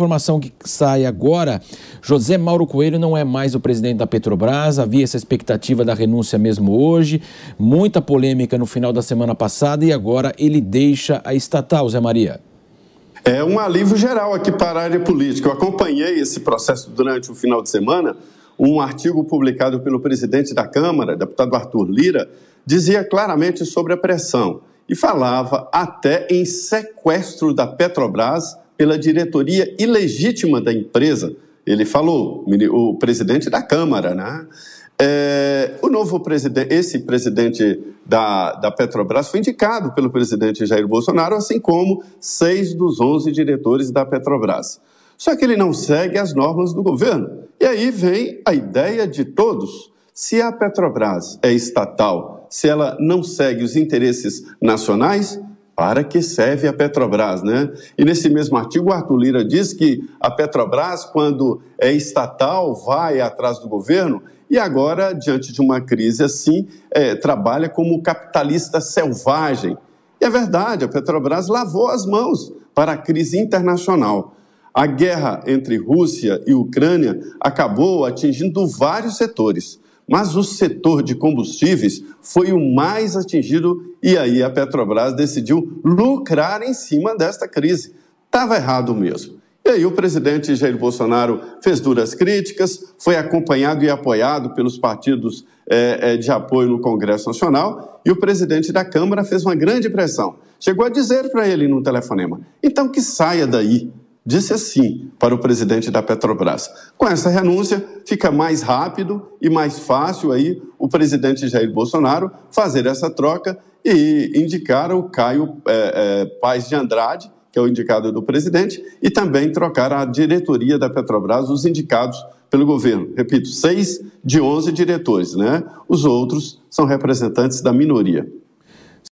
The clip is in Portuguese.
Informação que sai agora: José Mauro Coelho não é mais o presidente da Petrobras. Havia essa expectativa da renúncia mesmo hoje. Muita polêmica no final da semana passada e agora ele deixa a estatal, Zé Maria. É um alívio geral aqui para a área política. Eu acompanhei esse processo durante o final de semana. Um artigo publicado pelo presidente da Câmara, deputado Arthur Lira, dizia claramente sobre a pressão e falava até em sequestro da Petrobras pela diretoria ilegítima da empresa. Ele falou, o presidente da Câmara, né? É, o novo presidente, esse presidente da, da Petrobras foi indicado pelo presidente Jair Bolsonaro, assim como seis dos onze diretores da Petrobras. Só que ele não segue as normas do governo. E aí vem a ideia de todos: se a Petrobras é estatal, se ela não segue os interesses nacionais, para que serve a Petrobras, né? E nesse mesmo artigo, Arthur Lira diz que a Petrobras, quando é estatal, vai atrás do governo e agora, diante de uma crise assim, é, trabalha como capitalista selvagem. E é verdade, a Petrobras lavou as mãos para a crise internacional. A guerra entre Rússia e Ucrânia acabou atingindo vários setores. Mas o setor de combustíveis foi o mais atingido e aí a Petrobras decidiu lucrar em cima desta crise. Estava errado mesmo. E aí o presidente Jair Bolsonaro fez duras críticas, foi acompanhado e apoiado pelos partidos é, de apoio no Congresso Nacional e o presidente da Câmara fez uma grande pressão. Chegou a dizer para ele no telefonema: então que saia daí disse assim para o presidente da Petrobras: com essa renúncia fica mais rápido e mais fácil aí o presidente Jair Bolsonaro fazer essa troca e indicar o Caio é, é, Paz de Andrade, que é o indicado do presidente, e também trocar a diretoria da Petrobras, os indicados pelo governo. Repito, seis de onze diretores, né? Os outros são representantes da minoria.